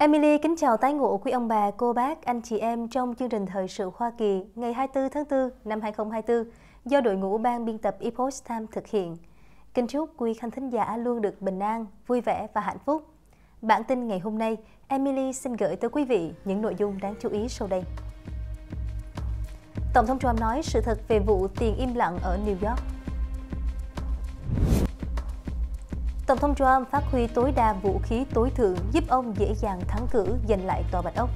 Emily kính chào tái ngộ quý ông bà, cô bác, anh chị em trong chương trình Thời sự Hoa Kỳ ngày 24 tháng 4 năm 2024 do đội ngũ ban biên tập Epoch Time thực hiện. Kính chúc quý khán thính giả luôn được bình an, vui vẻ và hạnh phúc. Bản tin ngày hôm nay, Emily xin gửi tới quý vị những nội dung đáng chú ý sau đây. Tổng thống Trump nói sự thật về vụ tiền im lặng ở New York. Tổng thống Trump phát huy tối đa vũ khí tối thượng giúp ông dễ dàng thắng cử giành lại tòa Bạch Ốc.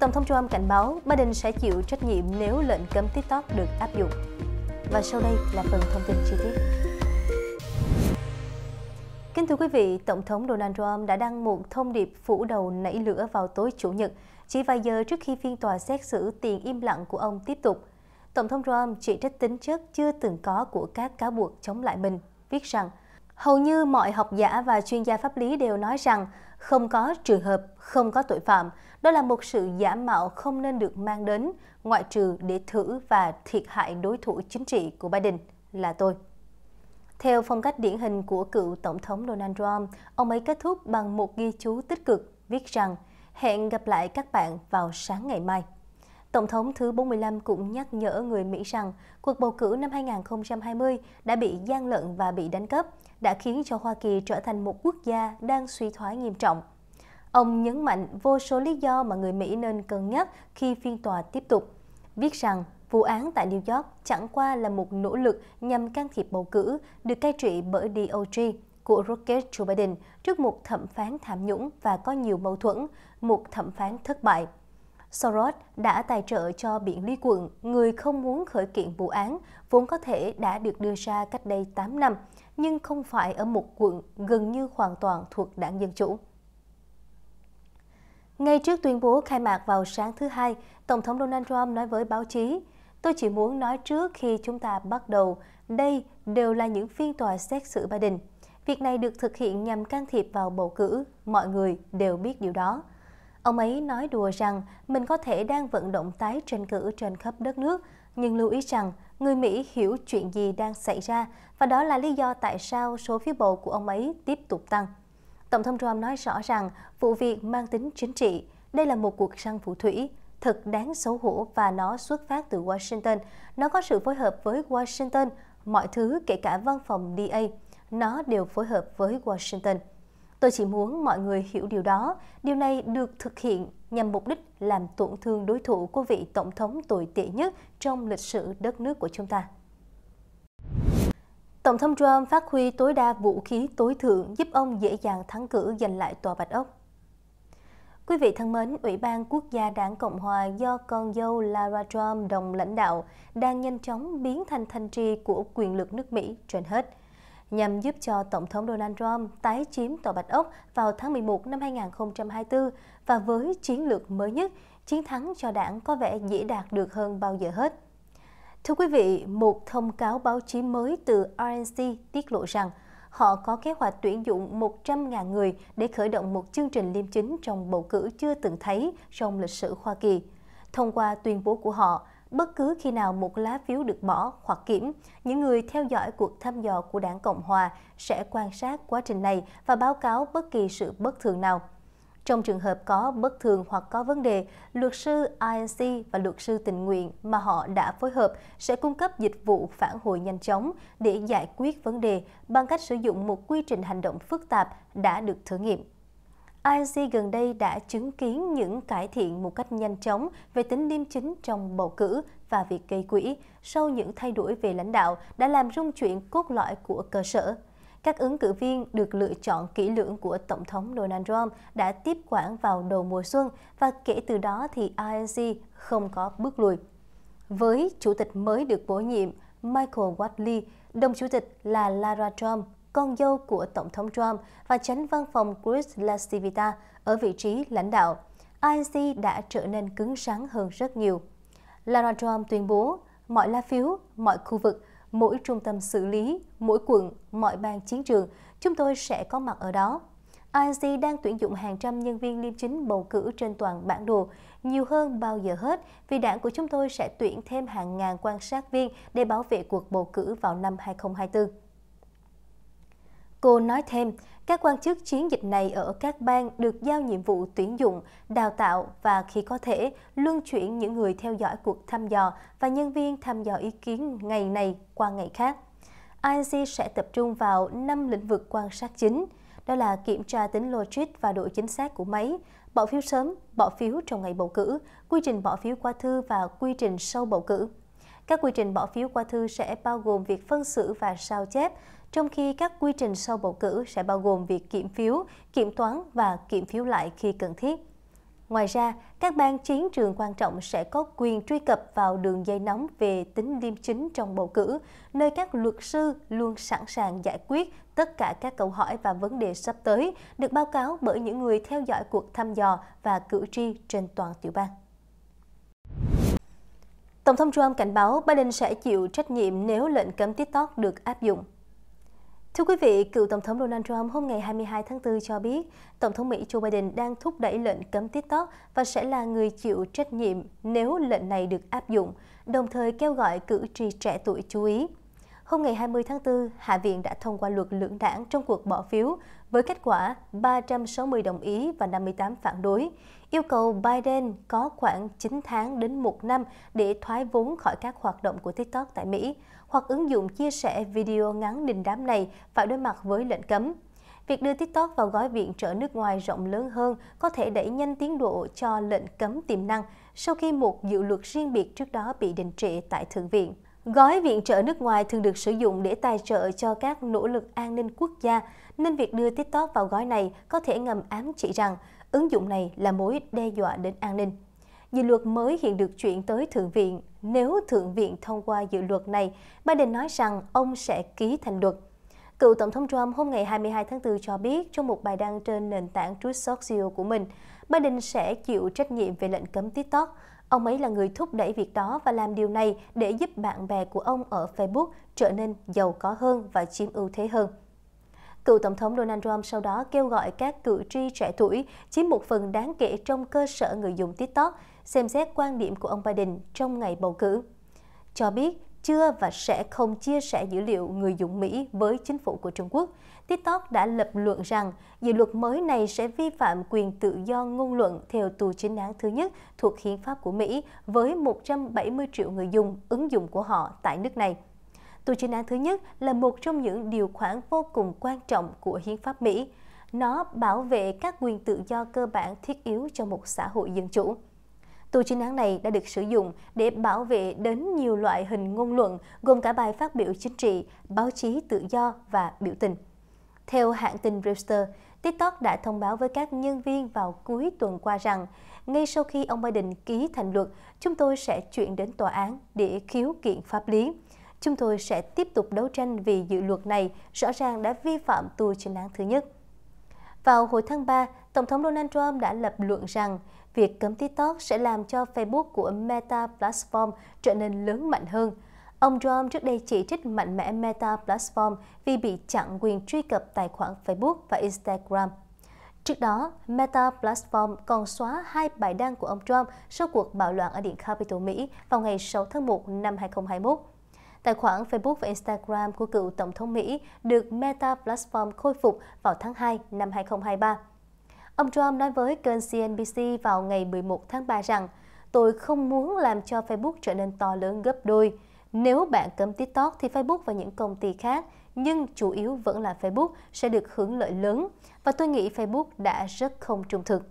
Tổng thống Trump cảnh báo Biden sẽ chịu trách nhiệm nếu lệnh cấm TikTok được áp dụng. Và sau đây là phần thông tin chi tiết. Kính thưa quý vị, Tổng thống Donald Trump đã đăng một thông điệp phủ đầu nảy lửa vào tối Chủ nhật, chỉ vài giờ trước khi phiên tòa xét xử tiền im lặng của ông tiếp tục. Tổng thống Trump chỉ trích tính chất chưa từng có của các cáo buộc chống lại mình, viết rằng Hầu như mọi học giả và chuyên gia pháp lý đều nói rằng không có trường hợp, không có tội phạm. Đó là một sự giả mạo không nên được mang đến, ngoại trừ để thử và thiệt hại đối thủ chính trị của Biden là tôi. Theo phong cách điển hình của cựu Tổng thống Donald Trump, ông ấy kết thúc bằng một ghi chú tích cực viết rằng hẹn gặp lại các bạn vào sáng ngày mai. Tổng thống thứ 45 cũng nhắc nhở người Mỹ rằng cuộc bầu cử năm 2020 đã bị gian lận và bị đánh cắp, đã khiến cho Hoa Kỳ trở thành một quốc gia đang suy thoái nghiêm trọng. Ông nhấn mạnh vô số lý do mà người Mỹ nên cân nhắc khi phiên tòa tiếp tục, viết rằng vụ án tại New York chẳng qua là một nỗ lực nhằm can thiệp bầu cử được cai trị bởi DOJ của Rocket Joe Biden trước một thẩm phán tham nhũng và có nhiều mâu thuẫn, một thẩm phán thất bại. Soros đã tài trợ cho Biện Lý Quận, người không muốn khởi kiện vụ án, vốn có thể đã được đưa ra cách đây 8 năm, nhưng không phải ở một quận gần như hoàn toàn thuộc đảng Dân Chủ. Ngay trước tuyên bố khai mạc vào sáng thứ Hai, Tổng thống Donald Trump nói với báo chí, Tôi chỉ muốn nói trước khi chúng ta bắt đầu, đây đều là những phiên tòa xét xử Biden. Việc này được thực hiện nhằm can thiệp vào bầu cử, mọi người đều biết điều đó. Ông ấy nói đùa rằng mình có thể đang vận động tái tranh cử trên khắp đất nước, nhưng lưu ý rằng người Mỹ hiểu chuyện gì đang xảy ra và đó là lý do tại sao số phiếu bầu của ông ấy tiếp tục tăng. Tổng thống Trump nói rõ rằng vụ việc mang tính chính trị, đây là một cuộc săn phù thủy, thật đáng xấu hổ và nó xuất phát từ Washington. Nó có sự phối hợp với Washington, mọi thứ kể cả văn phòng DA, nó đều phối hợp với Washington. Tôi chỉ muốn mọi người hiểu điều đó. Điều này được thực hiện nhằm mục đích làm tổn thương đối thủ của vị tổng thống tồi tệ nhất trong lịch sử đất nước của chúng ta. Tổng thống Trump phát huy tối đa vũ khí tối thượng giúp ông dễ dàng thắng cử giành lại tòa Bạch Ốc. Quý vị thân mến, Ủy ban Quốc gia Đảng Cộng hòa do con dâu Lara Trump đồng lãnh đạo đang nhanh chóng biến thành thanh tri của quyền lực nước Mỹ trên hết – nhằm giúp cho Tổng thống Donald Trump tái chiếm Tòa Bạch Ốc vào tháng 11 năm 2024 và với chiến lược mới nhất, chiến thắng cho đảng có vẻ dễ đạt được hơn bao giờ hết. Thưa quý vị, một thông cáo báo chí mới từ RNC tiết lộ rằng họ có kế hoạch tuyển dụng 100.000 người để khởi động một chương trình liêm chính trong bầu cử chưa từng thấy trong lịch sử Hoa Kỳ. Thông qua tuyên bố của họ, bất cứ khi nào một lá phiếu được bỏ hoặc kiểm, những người theo dõi cuộc thăm dò của đảng Cộng Hòa sẽ quan sát quá trình này và báo cáo bất kỳ sự bất thường nào. Trong trường hợp có bất thường hoặc có vấn đề, luật sư INC và luật sư tình nguyện mà họ đã phối hợp sẽ cung cấp dịch vụ phản hồi nhanh chóng để giải quyết vấn đề bằng cách sử dụng một quy trình hành động phức tạp đã được thử nghiệm. IEC gần đây đã chứng kiến những cải thiện một cách nhanh chóng về tính liêm chính trong bầu cử và việc gây quỹ sau những thay đổi về lãnh đạo đã làm rung chuyển cốt lõi của cơ sở. Các ứng cử viên được lựa chọn kỹ lưỡng của Tổng thống Donald Trump đã tiếp quản vào đầu mùa xuân và kể từ đó thì INC không có bước lùi. Với chủ tịch mới được bổ nhiệm Michael Watley, đồng chủ tịch là Lara Trump con dâu của Tổng thống Trump và tránh văn phòng Chris LaCivita ở vị trí lãnh đạo, INC đã trở nên cứng rắn hơn rất nhiều. Lara Trump tuyên bố mọi lá phiếu, mọi khu vực, mỗi trung tâm xử lý, mỗi quận, mọi bang chiến trường, chúng tôi sẽ có mặt ở đó. INC đang tuyển dụng hàng trăm nhân viên liêm chính bầu cử trên toàn bản đồ, nhiều hơn bao giờ hết vì đảng của chúng tôi sẽ tuyển thêm hàng ngàn quan sát viên để bảo vệ cuộc bầu cử vào năm 2024. Cô nói thêm, các quan chức chiến dịch này ở các bang được giao nhiệm vụ tuyển dụng, đào tạo và khi có thể luân chuyển những người theo dõi cuộc thăm dò và nhân viên thăm dò ý kiến ngày này qua ngày khác. INC sẽ tập trung vào 5 lĩnh vực quan sát chính, đó là kiểm tra tính logic và độ chính xác của máy, bỏ phiếu sớm, bỏ phiếu trong ngày bầu cử, quy trình bỏ phiếu qua thư và quy trình sau bầu cử. Các quy trình bỏ phiếu qua thư sẽ bao gồm việc phân xử và sao chép, trong khi các quy trình sau bầu cử sẽ bao gồm việc kiểm phiếu, kiểm toán và kiểm phiếu lại khi cần thiết. Ngoài ra, các bang chiến trường quan trọng sẽ có quyền truy cập vào đường dây nóng về tính liêm chính trong bầu cử, nơi các luật sư luôn sẵn sàng giải quyết tất cả các câu hỏi và vấn đề sắp tới được báo cáo bởi những người theo dõi cuộc thăm dò và cử tri trên toàn tiểu bang. Tổng thống Trump cảnh báo Biden sẽ chịu trách nhiệm nếu lệnh cấm TikTok được áp dụng. Thưa quý vị, cựu Tổng thống Donald Trump hôm ngày 22 tháng 4 cho biết Tổng thống Mỹ Joe Biden đang thúc đẩy lệnh cấm TikTok và sẽ là người chịu trách nhiệm nếu lệnh này được áp dụng, đồng thời kêu gọi cử tri trẻ tuổi chú ý. Hôm ngày 20 tháng 4, Hạ viện đã thông qua luật lưỡng đảng trong cuộc bỏ phiếu với kết quả 360 đồng ý và 58 phản đối yêu cầu Biden có khoảng 9 tháng đến 1 năm để thoái vốn khỏi các hoạt động của TikTok tại Mỹ, hoặc ứng dụng chia sẻ video ngắn đình đám này phải đối mặt với lệnh cấm. Việc đưa TikTok vào gói viện trợ nước ngoài rộng lớn hơn có thể đẩy nhanh tiến độ cho lệnh cấm tiềm năng sau khi một dự luật riêng biệt trước đó bị đình trệ tại Thượng viện. Gói viện trợ nước ngoài thường được sử dụng để tài trợ cho các nỗ lực an ninh quốc gia, nên việc đưa TikTok vào gói này có thể ngầm ám chỉ rằng ứng dụng này là mối đe dọa đến an ninh. Dự luật mới hiện được chuyển tới Thượng viện. Nếu Thượng viện thông qua dự luật này, Biden nói rằng ông sẽ ký thành luật. Cựu Tổng thống Trump hôm ngày 22 tháng 4 cho biết trong một bài đăng trên nền tảng Truth Social của mình, Biden sẽ chịu trách nhiệm về lệnh cấm TikTok. Ông ấy là người thúc đẩy việc đó và làm điều này để giúp bạn bè của ông ở Facebook trở nên giàu có hơn và chiếm ưu thế hơn. Cựu Tổng thống Donald Trump sau đó kêu gọi các cử tri trẻ tuổi chiếm một phần đáng kể trong cơ sở người dùng TikTok xem xét quan điểm của ông Biden trong ngày bầu cử. Cho biết chưa và sẽ không chia sẻ dữ liệu người dùng Mỹ với chính phủ của Trung Quốc. TikTok đã lập luận rằng dự luật mới này sẽ vi phạm quyền tự do ngôn luận theo tù chính đáng thứ nhất thuộc hiến pháp của Mỹ với 170 triệu người dùng ứng dụng của họ tại nước này. Tù chính án thứ nhất là một trong những điều khoản vô cùng quan trọng của hiến pháp Mỹ. Nó bảo vệ các quyền tự do cơ bản thiết yếu cho một xã hội dân chủ. Tù chính án này đã được sử dụng để bảo vệ đến nhiều loại hình ngôn luận, gồm cả bài phát biểu chính trị, báo chí tự do và biểu tình. Theo hãng tin Reuters, TikTok đã thông báo với các nhân viên vào cuối tuần qua rằng ngay sau khi ông Biden ký thành luật, chúng tôi sẽ chuyển đến tòa án để khiếu kiện pháp lý. Chúng tôi sẽ tiếp tục đấu tranh vì dự luật này rõ ràng đã vi phạm tù chính án thứ nhất. Vào hồi tháng 3, Tổng thống Donald Trump đã lập luận rằng việc cấm TikTok sẽ làm cho Facebook của Meta Platform trở nên lớn mạnh hơn. Ông Trump trước đây chỉ trích mạnh mẽ Meta Platform vì bị chặn quyền truy cập tài khoản Facebook và Instagram. Trước đó, Meta Platform còn xóa hai bài đăng của ông Trump sau cuộc bạo loạn ở Điện Capitol Mỹ vào ngày 6 tháng 1 năm 2021. Tài khoản Facebook và Instagram của cựu Tổng thống Mỹ được Meta Platform khôi phục vào tháng 2 năm 2023. Ông Trump nói với kênh CNBC vào ngày 11 tháng 3 rằng Tôi không muốn làm cho Facebook trở nên to lớn gấp đôi. Nếu bạn cấm TikTok thì Facebook và những công ty khác, nhưng chủ yếu vẫn là Facebook, sẽ được hưởng lợi lớn. Và tôi nghĩ Facebook đã rất không trung thực.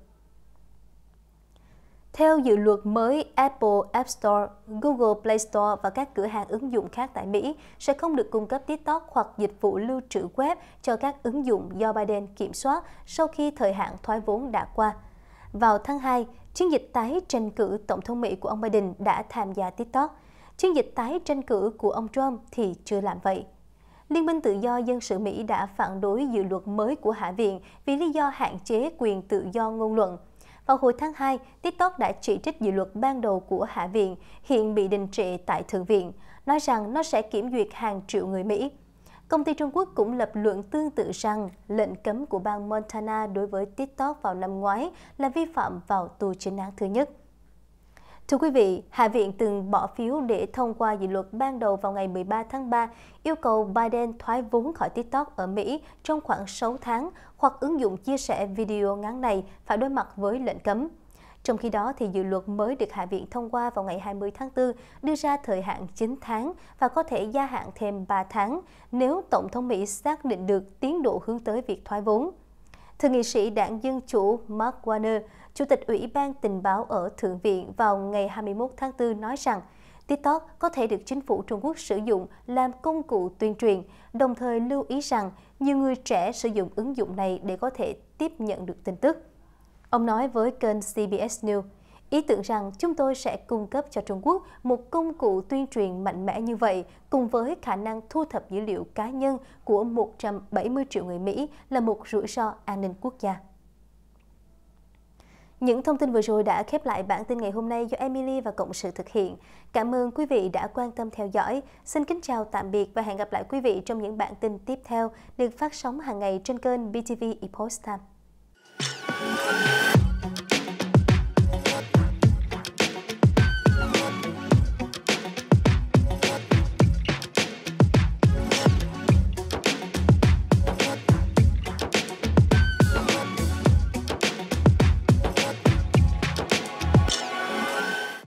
Theo dự luật mới, Apple App Store, Google Play Store và các cửa hàng ứng dụng khác tại Mỹ sẽ không được cung cấp TikTok hoặc dịch vụ lưu trữ web cho các ứng dụng do Biden kiểm soát sau khi thời hạn thoái vốn đã qua. Vào tháng 2, chiến dịch tái tranh cử Tổng thống Mỹ của ông Biden đã tham gia TikTok. Chiến dịch tái tranh cử của ông Trump thì chưa làm vậy. Liên minh tự do dân sự Mỹ đã phản đối dự luật mới của Hạ viện vì lý do hạn chế quyền tự do ngôn luận – vào hồi tháng 2, TikTok đã chỉ trích dự luật ban đầu của Hạ viện, hiện bị đình trệ tại Thượng viện, nói rằng nó sẽ kiểm duyệt hàng triệu người Mỹ. Công ty Trung Quốc cũng lập luận tương tự rằng lệnh cấm của bang Montana đối với TikTok vào năm ngoái là vi phạm vào tù chính án thứ nhất. Thưa quý vị, Hạ viện từng bỏ phiếu để thông qua dự luật ban đầu vào ngày 13 tháng 3 yêu cầu Biden thoái vốn khỏi TikTok ở Mỹ trong khoảng 6 tháng hoặc ứng dụng chia sẻ video ngắn này phải đối mặt với lệnh cấm. Trong khi đó, thì dự luật mới được Hạ viện thông qua vào ngày 20 tháng 4 đưa ra thời hạn 9 tháng và có thể gia hạn thêm 3 tháng nếu Tổng thống Mỹ xác định được tiến độ hướng tới việc thoái vốn thượng nghị sĩ đảng Dân Chủ Mark Warner, Chủ tịch Ủy ban Tình báo ở Thượng viện vào ngày 21 tháng 4 nói rằng TikTok có thể được chính phủ Trung Quốc sử dụng làm công cụ tuyên truyền, đồng thời lưu ý rằng nhiều người trẻ sử dụng ứng dụng này để có thể tiếp nhận được tin tức. Ông nói với kênh CBS News, Ý tưởng rằng chúng tôi sẽ cung cấp cho Trung Quốc một công cụ tuyên truyền mạnh mẽ như vậy cùng với khả năng thu thập dữ liệu cá nhân của 170 triệu người Mỹ là một rủi ro an ninh quốc gia. Những thông tin vừa rồi đã khép lại bản tin ngày hôm nay do Emily và Cộng sự thực hiện. Cảm ơn quý vị đã quan tâm theo dõi. Xin kính chào tạm biệt và hẹn gặp lại quý vị trong những bản tin tiếp theo được phát sóng hàng ngày trên kênh BTV Epoch Time.